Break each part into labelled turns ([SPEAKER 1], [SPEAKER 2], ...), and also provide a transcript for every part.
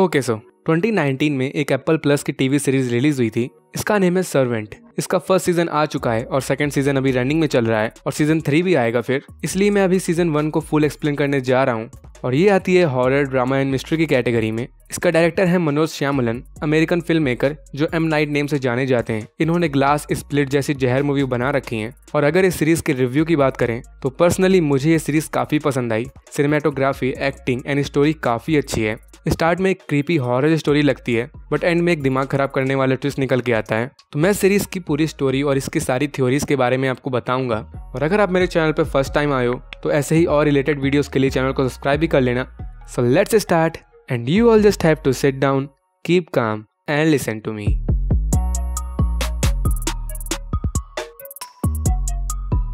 [SPEAKER 1] Okay so 2019 में एक Apple plus की टीवी सीरीज रिलीज हुई थी इसका नेम है सर्वेंट इसका फर्स्ट सीजन आ चुका है और सेकंड सीजन अभी रनिंग में चल रहा है और सीजन थ्री भी आएगा फिर इसलिए मैं अभी सीजन वन को फुल एक्सप्लेन करने जा रहा हूँ और ये आती है हॉरर ड्रामा एंड मिस्ट्री की कैटेगरी में इसका डायरेक्टर है Manoj Shyamalan American film maker जो एम नाइट नेम से जाने जाते हैं इन्होंने ग्लास स्प्लिट जैसी जहर मूवी बना रखी हैं और अगर इस सीरीज के रिव्यू की बात करें तो पर्सनली मुझे ये सीरीज काफी पसंद आई सिनेमाटोग्राफी एक्टिंग एंड स्टोरी काफी अच्छी है स्टार्ट में एक क्रीपी हॉरर स्टोरी लगती है बट एंड में एक दिमाग खराब करने वाला ट्विस्ट निकल के आता है तो मैं सीरीज की पूरी स्टोरी और इसकी सारी थ्योरीज के बारे में आपको बताऊंगा और अगर आप मेरे चैनल पर फर्स्ट टाइम आयो तो ऐसे ही और रिलेटेड वीडियोस के लिए चैनल को सब्सक्राइब भी कर लेना so let's start and you all just have to set down keep calm and listen to me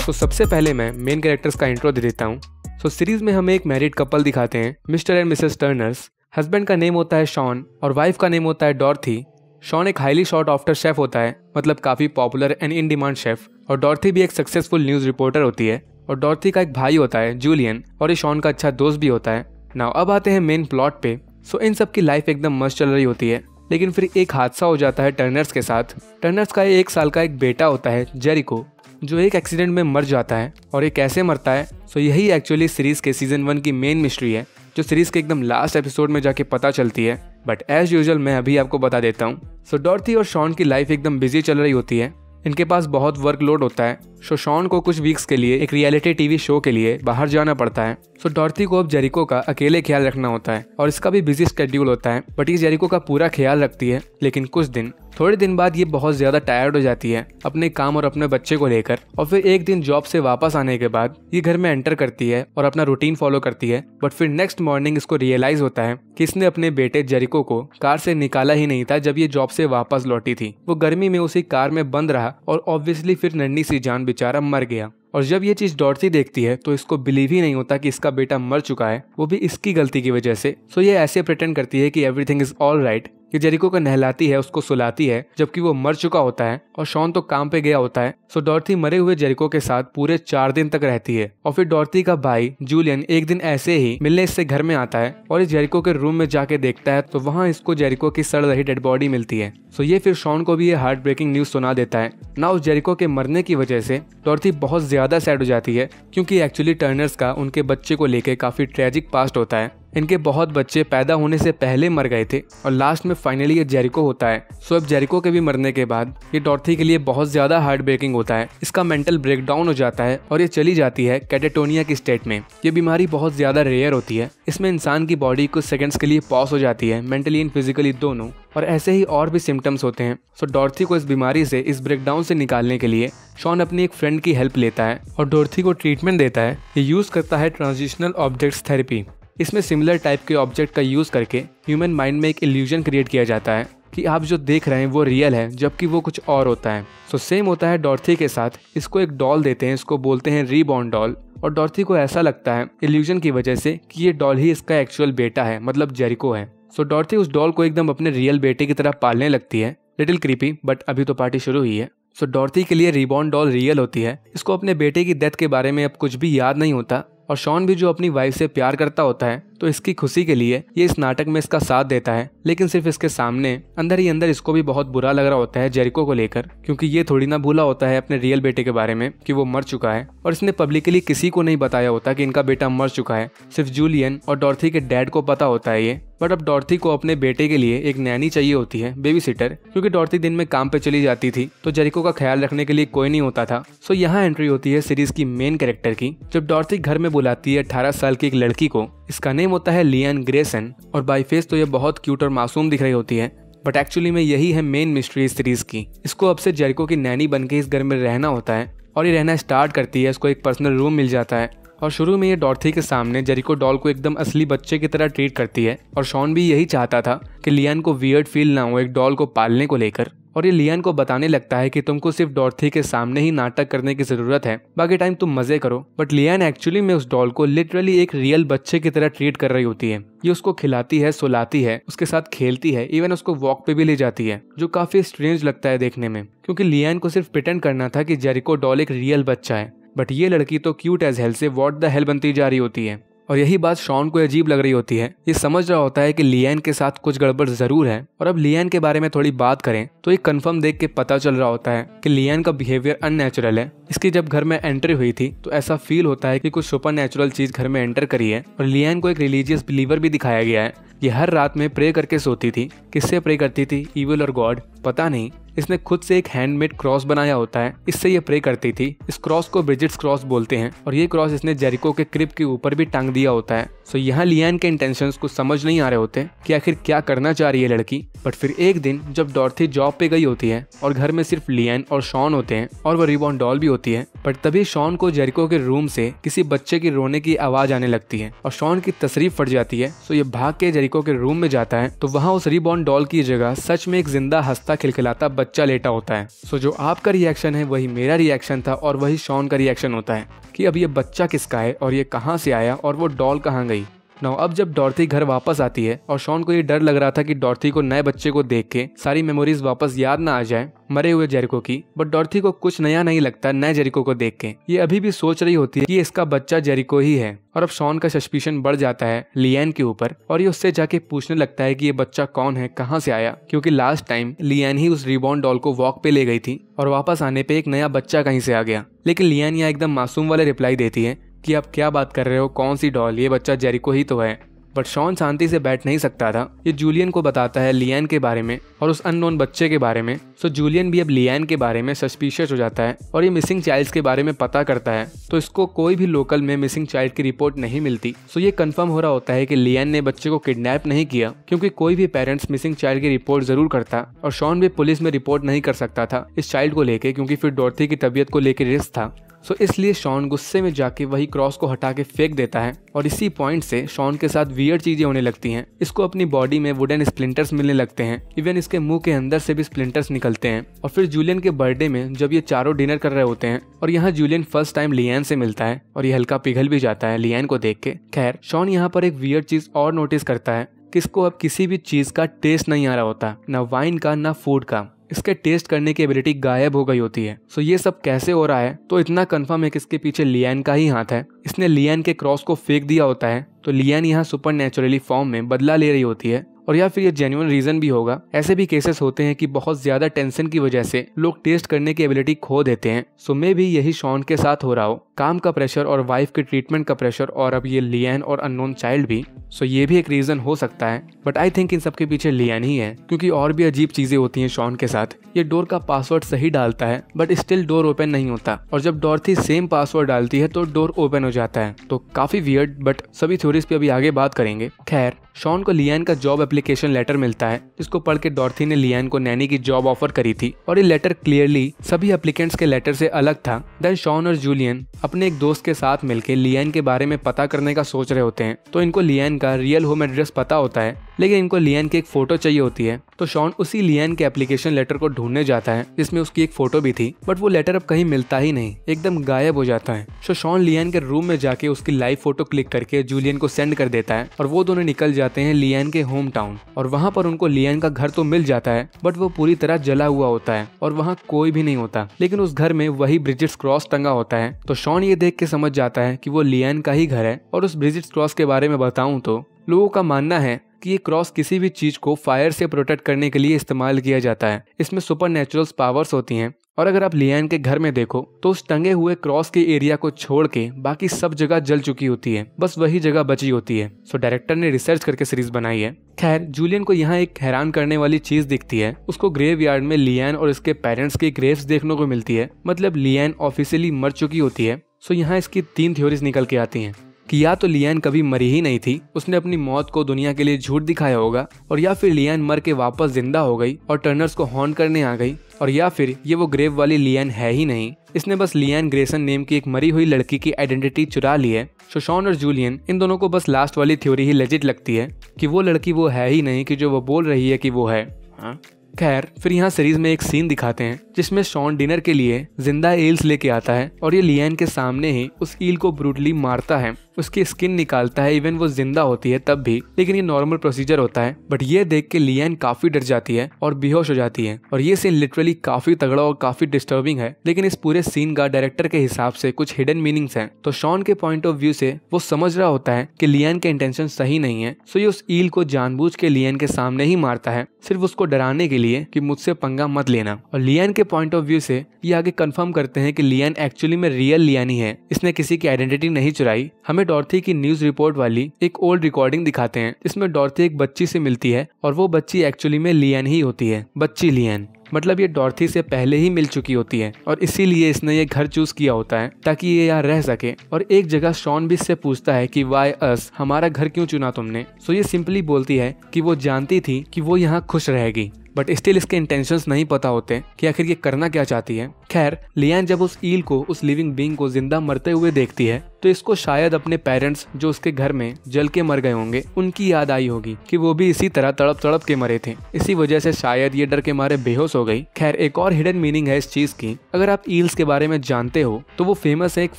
[SPEAKER 1] तो सबसे पहले मैं मेन कैरेक्टर्स का इंट्रो दे देता हूँ सो so, सीरीज में हमें एक मैरिड कपल दिखाते हैं Mr and Mrs Turners husband का नेम होता है शॉन और वाइफ का नेम होता है डॉर्थी शॉन एक हाईली शॉर्ट आफ्टर शेफ होता है मतलब काफ़ी popular and in demand chef और डॉर्थी भी एक सक्सेसफुल न्यूज़ रिपोर्टर होती है और डॉर्थी का एक भाई होता है जूलियन और ये शॉन का अच्छा दोस्त भी होता है नाउ अब आते हैं मेन प्लॉट पे सो इन सब की लाइफ एकदम मस्त चल रही होती है लेकिन फिर एक हादसा हो जाता है टर्नर्स के साथ टर्नर्स का एक साल का एक बेटा होता है जेरिको जो एक एक्सीडेंट में मर जाता है और ये कैसे मरता है सो यही एक्चुअली सीरीज के सीजन वन की मेन मिस्ट्री है जो सीरीज़ के एकदम लास्ट एपिसोड में जाके पता चलती है बट एज यूजल मैं अभी आपको बता देता हूँ सो डॉर्थी और शॉन की लाइफ एकदम बिजी चल रही होती है इनके पास बहुत वर्कलोड होता है सो शॉन को कुछ वीक्स के लिए एक रियलिटी टीवी शो के लिए बाहर जाना पड़ता है सो डॉर्थी को अब जेरिको का अकेले ख्याल रखना होता है और इसका भी बिजी स्केड्यूल होता है बट ये जेरिको का पूरा ख्याल रखती है लेकिन कुछ दिन थोड़े दिन बाद ये बहुत ज़्यादा टायर्ड हो जाती है अपने काम और अपने बच्चे को लेकर और फिर एक दिन जॉब से वापस आने के बाद ये घर में एंटर करती है और अपना रूटीन फॉलो करती है बट फिर नेक्स्ट मॉर्निंग इसको रियलाइज होता है कि इसने अपने बेटे जेरिको को कार से निकाला ही नहीं था जब ये जॉब से वापस लौटी थी वो गर्मी में उसी कार में बंद रहा और ऑब्वियसली फिर नन्नी सी जान बेचारा मर गया और जब ये चीज डॉर्सी देखती है तो इसको बिलीव ही नहीं होता कि इसका बेटा मर चुका है वो भी इसकी गलती की वजह से सो ये ऐसे प्रटेंड करती है कि एवरीथिंग इज ऑल राइट ये जेरिको को नहलाती है उसको सुलाती है जबकि वो मर चुका होता है और शॉन तो काम पे गया होता है सो डॉर्थी मरे हुए जेरिको के साथ पूरे चार दिन तक रहती है और फिर डॉर्थी का भाई जूलियन एक दिन ऐसे ही मिलने इससे घर में आता है और इस जेरिको के रूम में जाके देखता है तो वहाँ इसको जेरिको की सड़ रही डेड बॉडी मिलती है सो ये फिर शॉन को भी ये हार्ट ब्रेकिंग न्यूज सुना देता है ना उस जेरिको के मरने की वजह से डॉर्थी बहुत ज्यादा ज़्यादा सैड हो जाती है क्योंकि एक्चुअली टर्नर्स का उनके बच्चे को लेकर काफ़ी ट्रैजिक पास्ट होता है इनके बहुत बच्चे पैदा होने से पहले मर गए थे और लास्ट में फाइनली ये जेरिको होता है सो अब जेरिको के भी मरने के बाद ये डॉर्थी के लिए बहुत ज्यादा हार्ट ब्रेकिंग होता है इसका मेंटल ब्रेकडाउन हो जाता है और ये चली जाती है कैटेटोनिया की स्टेट में ये बीमारी बहुत ज्यादा रेयर होती है इसमें इंसान की बॉडी कुछ सेकेंड्स के लिए पॉज हो जाती है मेंटली एंड फिजिकली दोनों और ऐसे ही और भी सिम्टम्स होते हैं सो so, डॉर्थी को इस बीमारी से इस ब्रेकडाउन से निकालने के लिए शॉन अपनी एक फ्रेंड की हेल्प लेता है और डॉर्थी को ट्रीटमेंट देता है ये यूज करता है ट्रांजिशनल ऑब्जेक्ट्स थेरेपी इसमें सिमिलर टाइप के ऑब्जेक्ट का यूज़ करके ह्यूमन माइंड में एक इल्यूजन क्रिएट किया जाता है कि आप जो देख रहे हैं वो रियल है जबकि वो कुछ और होता है सो so, सेम होता है डॉर्थी के साथ इसको एक डॉल देते हैं इसको बोलते हैं रीबॉर्न डॉल और डॉर्थी को ऐसा लगता है इल्यूजन की वजह से कि ये डॉल ही इसका एक्चुअल बेटा है मतलब जेरिको है सो so, डॉर्थी उस डॉल को एकदम अपने रियल बेटे की तरह पालने लगती है लिटिल क्रीपी बट अभी तो पार्टी शुरू हुई है सो so, डॉर्थी के लिए रिबॉर्न डॉल रियल होती है इसको अपने बेटे की डेथ के बारे में अब कुछ भी याद नहीं होता और शॉन भी जो अपनी वाइफ से प्यार करता होता है तो इसकी खुशी के लिए ये इस नाटक में इसका साथ देता है लेकिन सिर्फ इसके सामने अंदर ही अंदर इसको भी बहुत बुरा लग रहा होता है जेरिको को लेकर क्योंकि ये थोड़ी ना भूला होता है अपने रियल बेटे के बारे में कि वो मर चुका है और इसने पब्लिकली किसी को नहीं बताया होता कि इनका बेटा मर चुका है सिर्फ जूलियन और डॉर्थी के डैड को पता होता है ये बट अब डॉर्थी को अपने बेटे के लिए एक नैनी चाहिए होती है बेबी सिटर क्योंकि डॉर्थी दिन में काम पे चली जाती थी तो जेरिको का ख्याल रखने के लिए कोई नहीं होता था सो यहाँ एंट्री होती है सीरीज की मेन कैरेक्टर की जब डॉर्थी घर में बुलाती है अठारह साल की एक लड़की को इसका नेम होता है लियन ग्रेसन और बाई फेस तो ये बहुत क्यूट और मासूम दिख रही होती है बट एक्चुअली में यही है मेन मिस्ट्री इस सीरीज की इसको अब से जेरिको की नैनी बन के इस घर में रहना होता है और ये रहना स्टार्ट करती है इसको एक पर्सनल रूम मिल जाता है और शुरू में ये डॉर्थी के सामने जेरिको डॉल को एकदम असली बच्चे की तरह ट्रीट करती है और शॉन भी यही चाहता था कि लियन को वियर्ड फील ना हो एक डॉल को पालने को लेकर और ये लियान को बताने लगता है कि तुमको सिर्फ डॉर्थी के सामने ही नाटक करने की जरूरत है बाकी टाइम तुम मजे करो बट लियान एक्चुअली में उस डॉल को लिटरली एक रियल बच्चे की तरह ट्रीट कर रही होती है ये उसको खिलाती है सुलाती है उसके साथ खेलती है इवन उसको वॉक पे भी ले जाती है जो काफी स्ट्रेंज लगता है देखने में क्योंकि लियान को सिर्फ पिटर्न करना था कि जेरिको डॉल एक रियल बच्चा है बट ये लड़की तो क्यूट एज हेल से वॉट द हेल बनती जा रही होती है और यही बात शॉन को अजीब लग रही होती है ये समझ रहा होता है कि लियन के साथ कुछ गड़बड़ जरूर है और अब लियन के बारे में थोड़ी बात करें तो ये कंफर्म देख के पता चल रहा होता है कि लियन का बिहेवियर अननेचुरल है इसकी जब घर में एंट्री हुई थी तो ऐसा फील होता है कि कुछ सुपर नेचुरल चीज घर में एंटर करी है और लियान को एक रिलीजियस बिलीवर भी दिखाया गया है ये हर रात में प्रे करके सोती थी किससे प्रे करती थी इविल और गॉड पता नहीं इसने खुद से एक हैंडमेड क्रॉस बनाया होता है इससे ये प्रे करती थी इस क्रॉस को ब्रिजिट्स क्रॉस बोलते हैं और ये क्रॉस इसने जेरिको के क्रिप के ऊपर भी टांग दिया होता है सो यहाँ लियान के इंटेंशंस को समझ नहीं आ रहे होते कि आखिर क्या करना चाह रही है लड़की बट फिर एक दिन जब डॉर्थी जॉब पे गई होती है और घर में सिर्फ लियन और शॉन होते हैं और वो रिबॉन डॉल भी होती है पर तभी शॉन को जेरिको के रूम से किसी बच्चे की रोने की आवाज आने लगती है और शॉन की तस्वीर फट जाती है सो ये भाग के जेरिको के रूम में जाता है तो वहाँ उस रिबॉर्न डॉल की जगह सच में एक जिंदा हंसता खिलखिलाता बच्चा लेटा होता है सो जो आपका रिएक्शन है वही मेरा रिएक्शन था और वही शॉन का रिएक्शन होता है की अब ये बच्चा किसका है और ये कहाँ से आया और वो डॉल कहाँ गई नाउ अब जब डॉर्थी घर वापस आती है और शॉन को ये डर लग रहा था कि डॉर्थी को नए बच्चे को देख के सारी मेमोरीज वापस याद ना आ जाए मरे हुए जेरिको की बट डॉर्थी को कुछ नया नहीं लगता नए जेरिको को देख के ये अभी भी सोच रही होती है कि इसका बच्चा जेरिको ही है और अब शॉन का सस्पिशन बढ़ जाता है लियन के ऊपर और ये उससे जाके पूछने लगता है कि ये बच्चा कौन है कहाँ से आया क्योंकि लास्ट टाइम लियन ही उस रिबॉन डॉल को वॉक पे ले गई थी और वापस आने पे एक नया बच्चा कहीं से आ गया लेकिन लियन यहाँ एकदम मासूम वाले रिप्लाई देती है कि आप क्या बात कर रहे हो कौन सी डॉल ये बच्चा जेरिको ही तो है बट शॉन शांति से बैठ नहीं सकता था ये जूलियन को बताता है लियान के बारे में और उस अननोन बच्चे के बारे में सो जूलियन भी अब लियान के बारे में सस्पिशियस हो जाता है और ये मिसिंग चाइल्ड के बारे में पता करता है तो इसको कोई भी लोकल में मिसिंग चाइल्ड की रिपोर्ट नहीं मिलती सो ये कंफर्म हो रहा होता है कि लियान ने बच्चे को किडनैप नहीं किया क्योंकि कोई भी पेरेंट्स मिसिंग चाइल्ड की रिपोर्ट जरूर करता और शॉन भी पुलिस में रिपोर्ट नहीं कर सकता था इस चाइल्ड को लेके क्योंकि फिर डॉर्थी की तबियत को लेकर रिस्क था सो इसलिए शॉन गुस्से में जाके वही क्रॉस को हटा के फेंक देता है और इसी पॉइंट से शॉन के साथ वियर चीजें होने लगती हैं इसको अपनी बॉडी में वुडन स्प्लिंटर्स मिलने लगते हैं इवन इसके मुंह के अंदर से भी स्प्लिंटर्स निकलते हैं और फिर जूलियन के बर्थडे में जब ये चारों डिनर कर रहे होते हैं और यहाँ जूलियन फर्स्ट टाइम लियन से मिलता है और ये हल्का पिघल भी जाता है लियन को देख के खैर शॉन यहाँ पर एक वियर चीज और नोटिस करता है किसको अब किसी भी चीज का टेस्ट नहीं आ रहा होता ना वाइन का ना फूड का इसके टेस्ट करने की एबिलिटी गायब हो गई होती है सो ये सब कैसे हो रहा है तो इतना कंफर्म है कि इसके पीछे लियान का ही हाथ है इसने लियान के क्रॉस को फेंक दिया होता है तो लियान यहाँ सुपर नेचुरली फॉर्म में बदला ले रही होती है और या फिर ये जेन्यून रीजन भी होगा ऐसे भी केसेस होते हैं कि बहुत ज्यादा टेंशन की वजह से लोग टेस्ट करने की एबिलिटी खो देते हैं सो मे भी यही शॉन के साथ हो रहा हो काम का प्रेशर और वाइफ के ट्रीटमेंट का प्रेशर और अब ये लियन और अननोन चाइल्ड भी सो ये भी एक रीजन हो सकता है बट आई थिंक इन सबके पीछे लियन ही है क्योंकि और भी अजीब चीजें होती हैं शॉन के साथ ये डोर का पासवर्ड सही डालता है बट स्टिल डोर ओपन नहीं होता और जब डॉर्थी सेम पासवर्ड डालती है तो डोर ओपन हो जाता है तो काफी वियर्ड बट सभी थ्योरीज पे अभी आगे बात करेंगे खैर शॉन को लियान का जॉब एप्लीकेशन लेटर मिलता है जिसको पढ़ के डॉर्थी ने लियान को नैनी की जॉब ऑफर करी थी और ये लेटर क्लियरली सभी एप्लीकेंट्स के लेटर से अलग था देन शॉन और जूलियन अपने एक दोस्त के साथ मिलकर लियान के बारे में पता करने का सोच रहे होते हैं तो इनको लियान का रियल होम एड्रेस पता होता है लेकिन इनको लियान की एक फोटो चाहिए होती है तो शॉन उसी लियान के एप्लीकेशन लेटर को ढूंढने जाता है जिसमें उसकी एक फोटो भी थी बट वो लेटर अब कहीं मिलता ही नहीं एकदम गायब हो जाता है तो शॉन लियान के रूम में जाके उसकी लाइव फोटो क्लिक करके जूलियन को सेंड कर देता है और वो दोनों निकल जाते जाते हैं लियान के होम टाउन और वहाँ पर उनको लियान का घर तो मिल जाता है बट वो पूरी तरह जला हुआ होता है और वहाँ कोई भी नहीं होता लेकिन उस घर में वही ब्रिजिट्स क्रॉस टंगा होता है तो शॉन ये देख के समझ जाता है की वो लियान का ही घर है और उस ब्रिजिट्स क्रॉस के बारे में बताऊँ तो लोगों का मानना है कि ये क्रॉस किसी भी चीज को फायर से प्रोटेक्ट करने के लिए इस्तेमाल किया जाता है इसमें सुपर नेचुरल पावर्स होती हैं और अगर आप लियान के घर में देखो तो उस टंगे हुए क्रॉस के एरिया को छोड़ के बाकी सब जगह जल चुकी होती है बस वही जगह बची होती है सो डायरेक्टर ने रिसर्च करके सीरीज बनाई है खैर जूलियन को यहाँ एक हैरान करने वाली चीज दिखती है उसको ग्रेव यार्ड में लियान और इसके पेरेंट्स की ग्रेव देखने को मिलती है मतलब लियान ऑफिसियली मर चुकी होती है सो यहाँ इसकी तीन थ्योरीज निकल के आती हैं कि या तो लियान कभी मरी ही नहीं थी उसने अपनी मौत को दुनिया के लिए झूठ दिखाया होगा और या फिर लियान मर के वापस जिंदा हो गई और टर्नर्स को हॉर्न करने आ गई और या फिर ये वो ग्रेव वाली लियान है ही नहीं इसने बस लियान ग्रेसन नेम की एक मरी हुई लड़की की आइडेंटिटी चुरा ली है शोशॉन और जूलियन इन दोनों को बस लास्ट वाली थ्योरी ही लेजिट लगती है कि वो लड़की वो है ही नहीं कि जो वो बोल रही है कि वो है हाँ? खैर फिर यहाँ सीरीज में एक सीन दिखाते हैं जिसमें शॉन डिनर के लिए जिंदा एल्स लेके आता है और ये लियन के सामने ही उस ईल को ब्रूटली मारता है उसकी स्किन निकालता है इवन वो जिंदा होती है तब भी लेकिन ये नॉर्मल प्रोसीजर होता है बट ये देख के लियन काफी डर जाती है और बेहोश हो जाती है और ये सीन लिटरली काफी तगड़ा और काफी डिस्टर्बिंग है लेकिन इस पूरे सीन का डायरेक्टर के हिसाब से कुछ हिडन मीनिंग्स हैं तो शॉन के पॉइंट ऑफ व्यू से वो समझ रहा होता है कि लियन के इंटेंशन सही नहीं है सो ये उस ईल को जानबूझ के लियन के सामने ही मारता है सिर्फ उसको डराने के लिए कि मुझसे पंगा मत लेना और लियान के पॉइंट ऑफ व्यू से ये आगे कंफर्म करते हैं कि लियान एक्चुअली में रियल लियानी है इसने किसी की आइडेंटिटी नहीं चुराई हमें डॉर्थी की न्यूज रिपोर्ट वाली एक ओल्ड रिकॉर्डिंग दिखाते हैं जिसमें डॉर्थी एक बच्ची से मिलती है और वो बच्ची एक्चुअली में लियान ही होती है बच्ची लियान मतलब ये डॉर्थी से पहले ही मिल चुकी होती है और इसीलिए इसने ये घर चूज किया होता है ताकि ये यहाँ रह सके और एक जगह शॉन भी इससे पूछता है कि वाई अस हमारा घर क्यों चुना तुमने सो ये सिंपली बोलती है कि वो जानती थी कि वो यहाँ खुश रहेगी बट स्टिल इसके इंटेंशंस नहीं पता होते कि आखिर ये करना क्या चाहती है खैर लियान जब उस ईल को उस लिविंग बींग को जिंदा मरते हुए देखती है तो इसको शायद अपने पेरेंट्स जो उसके घर में जल के मर गए होंगे उनकी याद आई होगी कि वो भी इसी तरह तड़प तड़प के मरे थे इसी वजह से शायद ये डर के मारे बेहोश हो गई खैर एक और हिडन मीनिंग है इस चीज की अगर आप ईल्स के बारे में जानते हो तो वो फेमस है एक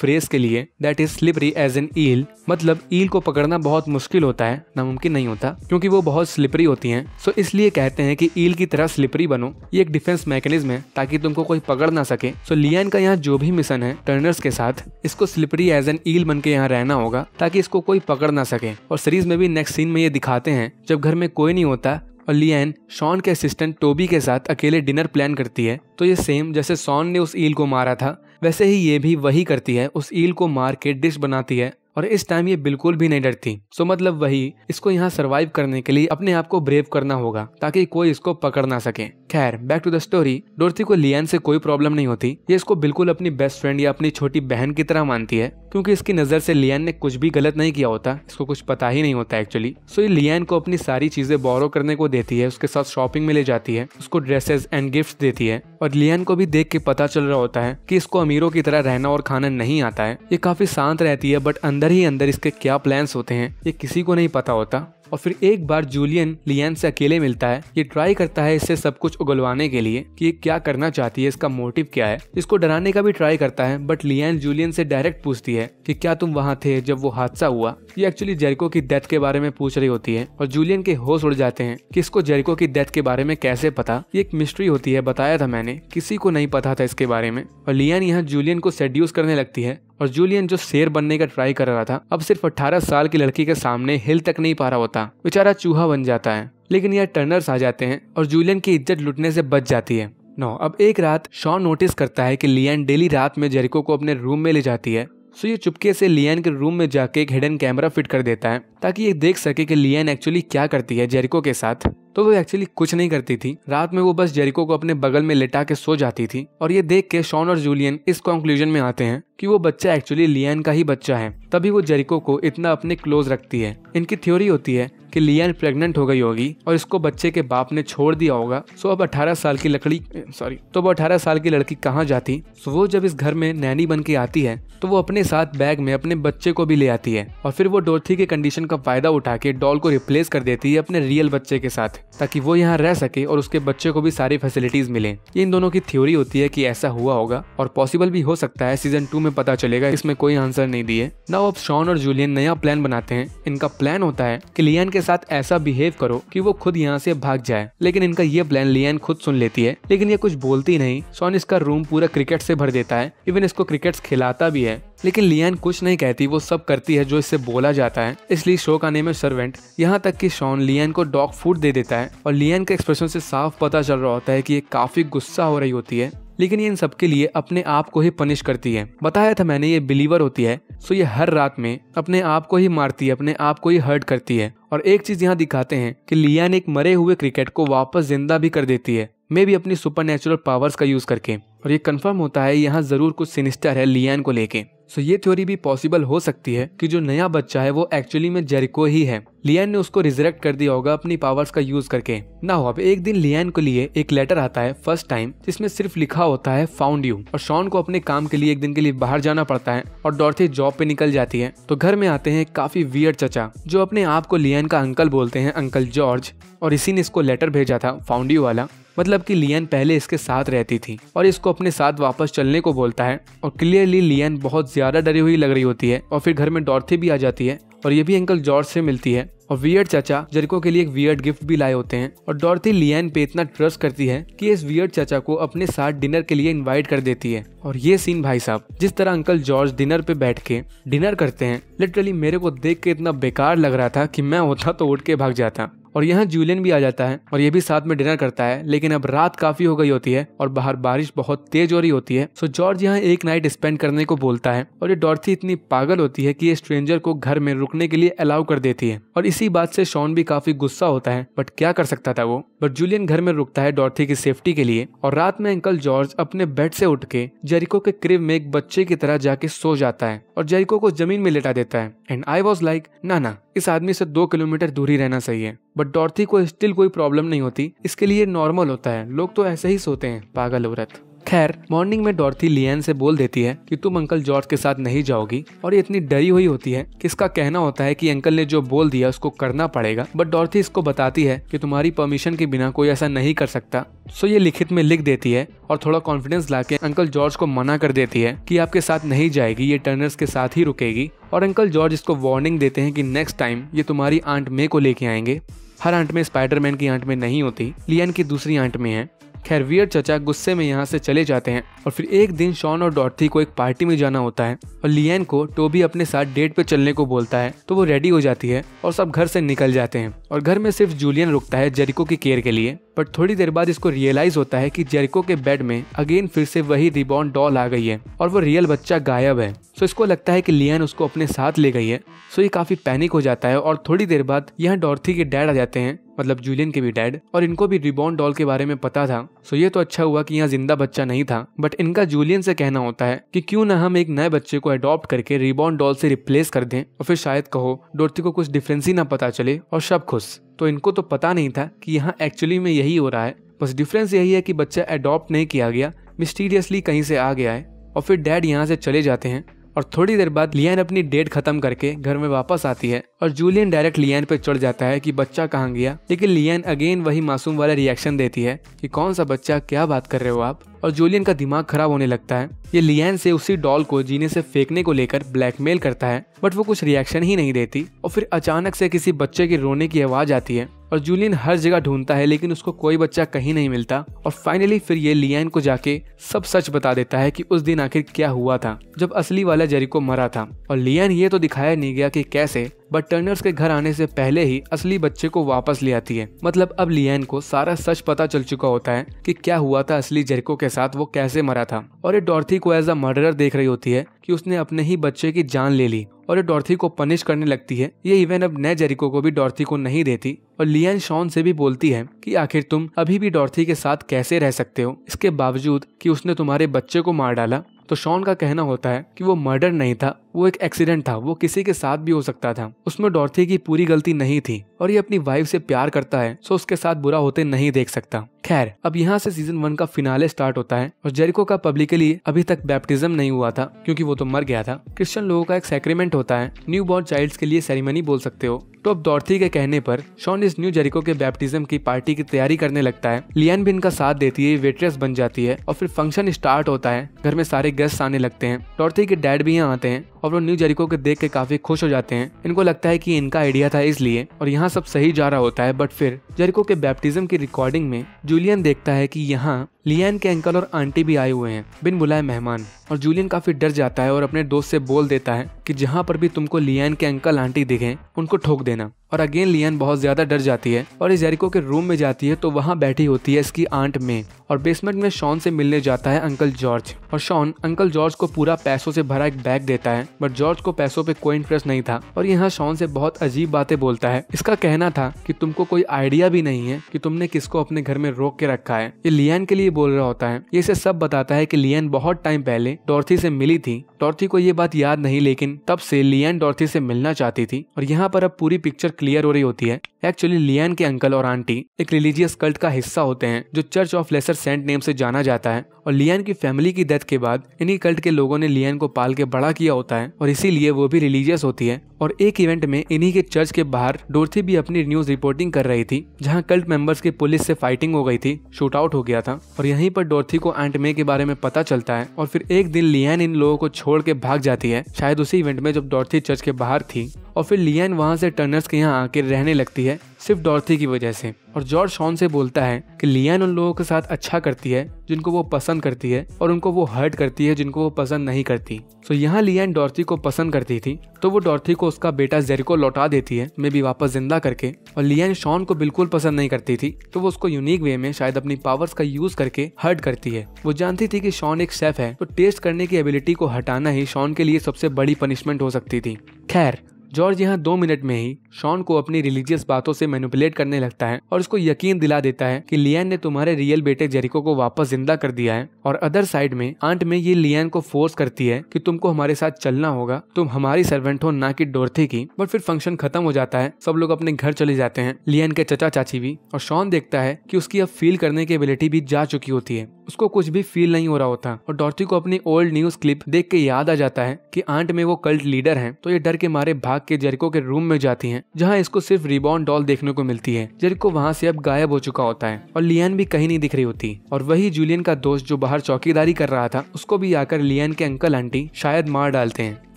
[SPEAKER 1] फ्रेज के लिए that is slippery as an eel मतलब ईल को पकड़ना बहुत मुश्किल होता है नामुमकिन नहीं होता क्योंकि वो बहुत स्लिपरी होती है सो इसलिए कहते हैं की ईल की तरह स्लिपरी बनो ये एक डिफेंस मैकेनिज्म है ताकि तुमको कोई पकड़ ना सके सो लियान का यहाँ जो भी मिशन है टर्नर्स के साथ इसको स्लिपरी एज एन ईल बन के यहाँ रहना होगा ताकि इसको कोई पकड़ ना सके और सीरीज में भी नेक्स्ट सीन में ये दिखाते हैं जब घर में कोई नहीं होता और लियन शॉन के असिस्टेंट टोबी के साथ अकेले डिनर प्लान करती है तो ये सेम जैसे शॉन ने उस ईल को मारा था वैसे ही ये भी वही करती है उस ईल को मार के डिश बनाती है और इस टाइम ये बिल्कुल भी नहीं डरती सो मतलब वही इसको यहाँ सर्वाइव करने के लिए अपने आप को ब्रेव करना होगा ताकि कोई इसको पकड़ ना सके खैर back to the story Dorothy को लियान से कोई प्रॉब्लम नहीं होती ये इसको बिल्कुल अपनी बेस्ट फ्रेंड या अपनी छोटी बहन की तरह मानती है क्योंकि इसकी नज़र से लियान ने कुछ भी गलत नहीं किया होता इसको कुछ पता ही नहीं होता एक्चुअली सो ये लियान को अपनी सारी चीज़ें बोरो करने को देती है उसके साथ शॉपिंग में ले जाती है उसको ड्रेसेस एंड गिफ्ट देती है और लियान को भी देख के पता चल रहा होता है कि इसको अमीरों की तरह रहना और खाना नहीं आता है ये काफी शांत रहती है बट अंदर ही अंदर इसके क्या प्लान्स होते हैं ये किसी को नहीं पता होता और फिर एक बार जूलियन लियन से अकेले मिलता है ये ट्राई करता है इससे सब कुछ उगलवाने के लिए कि ये क्या करना चाहती है इसका मोटिव क्या है इसको डराने का भी ट्राई करता है बट लियन जूलियन से डायरेक्ट पूछती है कि क्या तुम वहाँ थे जब वो हादसा हुआ ये एक्चुअली जेरिको की डेथ के बारे में पूछ रही होती है और जूलियन के होश उड़ जाते हैं कि इसको जेरिको की डेथ के बारे में कैसे पता ये एक मिस्ट्री होती है बताया था मैंने किसी को नहीं पता था इसके बारे में और लियन यहाँ जूलियन को सेड्यूस करने लगती है और जूलियन जो शेर बनने का ट्राई कर रहा था अब सिर्फ अट्ठारह साल की लड़की के सामने हिल तक नहीं पा रहा होता बेचारा चूहा बन जाता है लेकिन यह टर्नर्स आ जाते हैं और जूलियन की इज्जत लुटने से बच जाती है नो अब एक रात शॉन नोटिस करता है कि लियन डेली रात में जेरिको को अपने रूम में ले जाती है सो ये चुपके से लियन के रूम में जाके एक हिडन कैमरा फिट कर देता है ताकि ये देख सके कि लियन एक्चुअली क्या करती है जेरिको के साथ तो वो एक्चुअली कुछ नहीं करती थी रात में वो बस जेरिको को अपने बगल में लेटा के सो जाती थी और ये देख के शॉन और जूलियन इस कंक्लूजन में आते हैं कि वो बच्चा एक्चुअली लियन का ही बच्चा है तभी वो जेरिको को इतना अपने क्लोज रखती है इनकी थ्योरी होती है कि लियान प्रेग्नेंट हो गई होगी और इसको बच्चे के बाप ने छोड़ दिया होगा सो तो अब अठारह साल की लकड़ी सॉरी तो वो अठारह साल की लड़की कहाँ जाती सो तो वो जब इस घर में नैनी बन के आती है तो वो अपने साथ बैग में अपने बच्चे को भी ले आती है और फिर वो डोर्थी के कंडीशन का फायदा उठा के डॉल को रिप्लेस कर देती है अपने रियल बच्चे के साथ ताकि वो यहाँ रह सके और उसके बच्चे को भी सारी फैसिलिटीज मिले ये इन दोनों की थ्योरी होती है कि ऐसा हुआ होगा और पॉसिबल भी हो सकता है सीजन टू में पता चलेगा इसमें कोई आंसर नहीं दिए ना अब शॉन और जूलियन नया प्लान बनाते हैं इनका प्लान होता है कि लियान के साथ ऐसा बिहेव करो कि वो खुद यहाँ से भाग जाए लेकिन इनका ये प्लान लियान खुद सुन लेती है लेकिन ये कुछ बोलती नहीं सोन इसका रूम पूरा क्रिकेट से भर देता है इवन इसको क्रिकेट खिलाता भी है लेकिन लियान कुछ नहीं कहती वो सब करती है जो इससे बोला जाता है इसलिए शोक आने में सर्वेंट यहाँ तक कि शॉन लियान को डॉग फूड दे देता है और लियान के एक्सप्रेशन से साफ पता चल रहा होता है कि ये काफी गुस्सा हो रही होती है लेकिन ये इन सबके लिए अपने आप को ही पनिश करती है बताया था मैंने ये बिलीवर होती है सो ये हर रात में अपने आप को ही मारती है अपने आप को ही हर्ट करती है और एक चीज यहाँ दिखाते हैं कि लियान एक मरे हुए क्रिकेट को वापस जिंदा भी कर देती है मे भी अपनी सुपर नेचुरल पावर्स का यूज़ करके और ये कंफर्म होता है यहाँ ज़रूर कुछ सिनिस्टर है लियान को लेके सो ये थ्योरी भी पॉसिबल हो सकती है कि जो नया बच्चा है वो एक्चुअली में जेरिको ही है लियान ने उसको रिजरेक्ट कर दिया होगा अपनी पावर्स का यूज करके ना हो अब एक दिन लियान को लिए एक लेटर आता है फर्स्ट टाइम जिसमें सिर्फ लिखा होता है फाउंड यू और शॉन को अपने काम के लिए एक दिन के लिए बाहर जाना पड़ता है और डॉर्थी जॉब पे निकल जाती है तो घर में आते हैं काफी वियर चचा जो अपने आप को लियान का अंकल बोलते हैं अंकल जॉर्ज और इसी ने इसको लेटर भेजा था फाउंड यू वाला मतलब कि लियन पहले इसके साथ रहती थी और इसको अपने साथ वापस चलने को बोलता है और क्लियरली लियन बहुत ज्यादा डरी हुई लग रही होती है और फिर घर में डॉर्थी भी आ जाती है और ये भी अंकल जॉर्ज से मिलती है और वियर्ड चाचा जरिको के लिए एक वियर्ड गिफ्ट भी लाए होते हैं और डॉर्थी लियन पे इतना ट्रस्ट करती है कि इस वियर्ड चाचा को अपने साथ डिनर के लिए इनवाइट कर देती है और ये सीन भाई साहब जिस तरह अंकल जॉर्ज डिनर पे बैठ के डिनर करते हैं लिटरली मेरे को देख के इतना बेकार लग रहा था कि मैं होता तो उठ के भाग जाता और यहाँ जूलियन भी आ जाता है और ये भी साथ में डिनर करता है लेकिन अब रात काफी हो गई होती है और बाहर बारिश बहुत तेज हो रही होती है सो जॉर्ज यहाँ एक नाइट स्पेंड करने को बोलता है और ये डॉर्थी इतनी पागल होती है कि ये स्ट्रेंजर को घर में रुकने रोकने के लिए अलाउ कर देती है और इसी बात से शॉन भी काफी गुस्सा होता है बट क्या कर सकता था वो बट जूलियन घर में रुकता है डॉर्थी की सेफ्टी के लिए और रात में अंकल जॉर्ज अपने बेड से उठ के जेरिको के क्रिब में एक बच्चे की तरह जाके सो जाता है और जेरिको को जमीन में लेटा देता है एंड आई वॉज लाइक ना ना इस आदमी से दो किलोमीटर दूरी रहना सही है बट डॉर्थी को स्टिल कोई प्रॉब्लम नहीं होती इसके लिए नॉर्मल होता है लोग तो ऐसे ही सोते हैं पागल औरत खैर मॉर्निंग में डॉर्थी लियन से बोल देती है कि तुम अंकल जॉर्ज के साथ नहीं जाओगी और ये इतनी डरी हुई होती है कि इसका कहना होता है कि अंकल ने जो बोल दिया उसको करना पड़ेगा बट डॉर्थी इसको बताती है कि तुम्हारी परमिशन के बिना कोई ऐसा नहीं कर सकता सो ये लिखित में लिख देती है और थोड़ा कॉन्फिडेंस ला अंकल जॉर्ज को मना कर देती है की आपके साथ नहीं जाएगी ये टर्नर्स के साथ ही रुकेगी और अंकल जॉर्ज इसको वार्निंग देते हैं की नेक्स्ट टाइम ये तुम्हारी आंट मे को लेके आएंगे हर आंट में स्पाइडरमैन की आंट में नहीं होती लियन की दूसरी आंट में है खैर वियर चचा गुस्से में यहाँ से चले जाते हैं और फिर एक दिन शॉन और डॉर्थी को एक पार्टी में जाना होता है और लियन को टोबी अपने साथ डेट पे चलने को बोलता है तो वो रेडी हो जाती है और सब घर से निकल जाते हैं और घर में सिर्फ जूलियन रुकता है जेरिको की केयर के लिए पर थोड़ी देर बाद इसको रियलाइज होता है कि जेरिको के बेड में अगेन फिर से वही रिबॉर्न डॉल आ गई है और वो रियल बच्चा गायब है सो इसको लगता है कि लियन उसको अपने साथ ले गई है सो ये काफी पैनिक हो जाता है और थोड़ी देर बाद यहाँ डॉर्थी के डैड आ जाते हैं मतलब जूलियन के भी डैड और इनको भी रिबॉन डॉल के बारे में पता था सो ये तो अच्छा हुआ कि यहाँ जिंदा बच्चा नहीं था बट इनका जूलियन से कहना होता है कि क्यों ना हम एक नए बच्चे को अडॉप्ट करके रिबॉर्न डॉल से रिप्लेस कर दें और फिर शायद कहो डोर्थी को कुछ डिफरेंस ही ना पता चले और सब खुश तो इनको तो पता नहीं था कि यहाँ एक्चुअली में यही हो रहा है बस डिफरेंस यही है कि बच्चा एडॉप्ट नहीं किया गया मिस्टीरियसली कहीं से आ गया है और फिर डैड यहाँ से चले जाते हैं और थोड़ी देर बाद लियान अपनी डेट खत्म करके घर में वापस आती है और जूलियन डायरेक्ट लियान पे चढ़ जाता है कि बच्चा कहाँ गया लेकिन लियान अगेन वही मासूम वाला रिएक्शन देती है कि कौन सा बच्चा क्या बात कर रहे हो आप और जोलियन का दिमाग खराब होने लगता है ये लियन से उसी डॉल को जीने से फेंकने को लेकर ब्लैकमेल करता है बट वो कुछ रिएक्शन ही नहीं देती और फिर अचानक से किसी बच्चे के रोने की आवाज आती है और जूलियन हर जगह ढूंढता है लेकिन उसको कोई बच्चा कहीं नहीं मिलता और फाइनली फिर ये लियन को जाके सब सच बता देता है कि उस दिन आखिर क्या हुआ था जब असली वाला जेरिको मरा था और लियन ये तो दिखाया नहीं गया कि कैसे बट टर्नर्स के घर आने से पहले ही असली बच्चे को वापस ले आती है मतलब अब लियन को सारा सच पता चल चुका होता है कि क्या हुआ था असली जेरिको के साथ वो कैसे मरा था और ये डॉर्थी को एज अ मर्डर देख रही होती है कि उसने अपने ही बच्चे की जान ले ली और ये डॉर्थी को पनिश करने लगती है ये इवेंट अब नए जेरिको को भी डॉर्थी को नहीं देती और लियन शॉन से भी बोलती है कि आखिर तुम अभी भी डॉर्थी के साथ कैसे रह सकते हो इसके बावजूद कि उसने तुम्हारे बच्चे को मार डाला तो शॉन का कहना होता है कि वो मर्डर नहीं था वो एक एक्सीडेंट था वो किसी के साथ भी हो सकता था उसमें डॉर्थी की पूरी गलती नहीं थी और ये अपनी वाइफ से प्यार करता है सो उसके साथ बुरा होते नहीं देख सकता खैर अब यहाँ से सीजन वन का फिनाले स्टार्ट होता है और जेरिको का पब्लिकली अभी तक बैप्टिज्म नहीं हुआ था क्योंकि वो तो मर गया था क्रिश्चियन लोगों का एक सेक्रीमेंट होता है न्यू बॉर्न चाइल्ड के लिए सेरेमनी बोल सकते हो तो अब डॉर्थी के कहने पर शॉन इस न्यू जेरिको के बैप्टिज्म की पार्टी की तैयारी करने लगता है लियन भी इनका साथ देती है वेट्रेस बन जाती है और फिर फंक्शन स्टार्ट होता है घर में सारे गेस्ट आने लगते हैं डॉर्थी के डैड भी यहाँ आते हैं और वो न्यू जेरिको को देख के काफी खुश हो जाते हैं इनको लगता है कि इनका आइडिया था इसलिए और यहाँ सब सही जा रहा होता है बट फिर जेरिको के बैप्टिज्म की रिकॉर्डिंग में जूलियन देखता है कि यहाँ लियान के अंकल और आंटी भी आए हुए हैं बिन बुलाए मेहमान और जूलियन काफी डर जाता है और अपने दोस्त से बोल देता है कि जहाँ पर भी तुमको लियान के अंकल आंटी दिखे उनको ठोक देना और अगेन लियन बहुत ज्यादा डर जाती है और इस जेरिको के रूम में जाती है तो वहाँ बैठी होती है इसकी आंट में और बेसमेंट में शॉन से मिलने जाता है अंकल जॉर्ज और शॉन अंकल जॉर्ज को पूरा पैसों से भरा एक बैग देता है बट जॉर्ज को पैसों पे कोई इंटरेस्ट नहीं था और यहाँ शॉन से बहुत अजीब बातें बोलता है इसका कहना था कि तुमको कोई आइडिया भी नहीं है कि तुमने किसको अपने घर में रोक के रखा है ये लियन के लिए बोल रहा होता है ये इसे सब बताता है की लियन बहुत टाइम पहले डॉर्थी से मिली थी डॉर्थी को ये बात याद नहीं लेकिन तब से लियन डॉर्थी से मिलना चाहती थी और यहाँ पर अब पूरी पिक्चर क्लियर हो रही होती है एक्चुअली लियन के अंकल और आंटी एक रिलीजियस कल्ट का हिस्सा होते हैं जो church of lesser saint name से जाना जाता है और लियन की फैमिली की डेथ के बाद इन्हीं कल्ट के लोगों ने लियन को पाल के बड़ा किया होता है और इसीलिए वो भी रिलीजियस होती है और एक इवेंट में इन्हीं के चर्च के बाहर डोर्थी भी अपनी न्यूज रिपोर्टिंग कर रही थी जहाँ कल्ट मेंबर्स की पुलिस से फाइटिंग हो गई थी शूट आउट हो गया था और यहीं पर डोर्थी को एंट मे के बारे में पता चलता है और फिर एक दिन लियन इन लोगों को छोड़ के भाग जाती है शायद उसी इवेंट में जब डोर्थी चर्च के बाहर थी और फिर लियन वहाँ से टर्नर्स के यहाँ आके रहने लगती है सिर्फ डॉर्थी की वजह से और जॉर्ज शॉन से बोलता है कि लियन उन लोगों के साथ अच्छा करती है जिनको वो पसंद करती है और उनको वो हर्ट करती है जिनको वो पसंद नहीं करती सो तो so, यहाँ लियान डॉर्थी को पसंद करती थी तो वो डॉर्थी को उसका बेटा जेरिको लौटा देती है मे भी वापस जिंदा करके और लियन शॉन को बिल्कुल पसंद नहीं करती थी तो वो उसको यूनिक वे में शायद अपनी पावर्स का यूज करके हर्ट करती है वो जानती थी कि शॉन एक शेफ है तो टेस्ट करने की एबिलिटी को हटाना ही शॉन के लिए सबसे बड़ी पनिशमेंट हो सकती थी खैर जॉर्ज यहाँ दो मिनट में ही शॉन को अपनी रिलीजियस बातों से मैनिपुलेट करने लगता है और उसको यकीन दिला देता है कि लियान ने तुम्हारे रियल बेटे जेरिको को वापस जिंदा कर दिया है और अदर साइड में आंट में ये लियान को फोर्स करती है कि तुमको हमारे साथ चलना होगा तुम हमारी सर्वेंट हो ना कि डोरथी की बट फिर फंक्शन खत्म हो जाता है सब लोग अपने घर चले जाते हैं लियान के चचा चाची भी और शॉन देखता है की उसकी अब फील करने की एबिलिटी भी जा चुकी होती है उसको कुछ भी फील नहीं हो रहा होता और डॉर्थी को अपनी ओल्ड न्यूज क्लिप देख के याद आ जाता है की आंट में वो कल्ट लीडर है तो ये डर के मारे भाग भाग के जेरिको के रूम में जाती है जहाँ इसको सिर्फ रिबॉन डॉल देखने को मिलती है जेरिको वहाँ से अब गायब हो चुका होता है और लियन भी कहीं नहीं दिख रही होती और वही जूलियन का दोस्त जो बाहर चौकीदारी कर रहा था उसको भी आकर लियन के अंकल आंटी शायद मार डालते हैं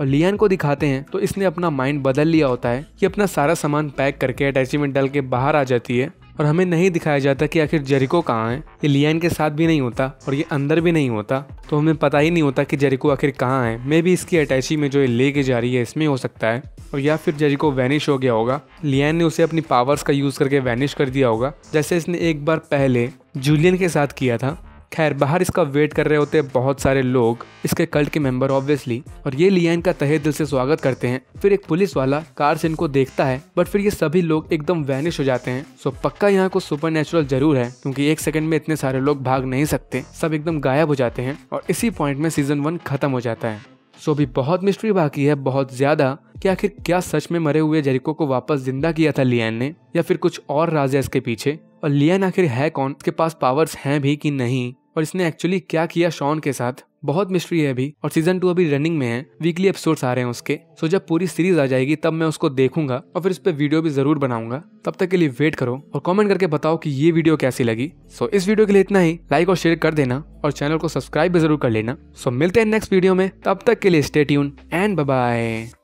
[SPEAKER 1] और लियान को दिखाते हैं तो इसने अपना माइंड बदल लिया होता है कि अपना सारा सामान पैक करके अटैचमेंट डाल के बाहर आ जाती है और हमें नहीं दिखाया जाता कि आखिर जेरिको कहाँ है ये लियान के साथ भी नहीं होता और ये अंदर भी नहीं होता तो हमें पता ही नहीं होता कि जेरिको आखिर कहाँ है मे भी इसकी अटैची में जो ये लेके जा रही है इसमें हो सकता है और या फिर जेरिको वैनिश हो गया होगा लियान ने उसे अपनी पावर्स का यूज़ करके वैनिश कर दिया होगा जैसे इसने एक बार पहले जूलियन के साथ किया था खैर बाहर इसका वेट कर रहे होते हैं बहुत सारे लोग इसके कल्ट के मेंबर ऑब्वियसली और ये लिया का तहे दिल से स्वागत करते हैं फिर एक पुलिस वाला कार से इनको देखता है बट फिर ये सभी लोग एकदम वैनिश हो जाते हैं सो पक्का यहाँ को सुपर जरूर है क्योंकि एक सेकंड में इतने सारे लोग भाग नहीं सकते सब एकदम गायब हो जाते हैं और इसी पॉइंट में सीजन वन खत्म हो जाता है सो भी बहुत मिस्ट्री बाकी है बहुत ज्यादा कि आखिर क्या सच में मरे हुए जेरिको को वापस जिंदा किया था लियान ने या फिर कुछ और राज है इसके पीछे और लियान आखिर है कौन इसके पास पावर्स हैं भी कि नहीं और इसने एक्चुअली क्या किया शॉन के साथ बहुत मिस्ट्री है अभी और सीजन टू अभी रनिंग में है वीकली एपिसोड्स आ रहे हैं उसके सो जब पूरी सीरीज आ जाएगी तब मैं उसको देखूंगा और फिर उस पर वीडियो भी जरूर बनाऊंगा तब तक के लिए वेट करो और कमेंट करके बताओ कि ये वीडियो कैसी लगी सो इस वीडियो के लिए इतना ही लाइक और शेयर कर देना और चैनल को सब्सक्राइब भी जरूर कर लेना सो मिलते हैं नेक्स्ट वीडियो में तब तक के लिए स्टेट ट्यून एंड बाय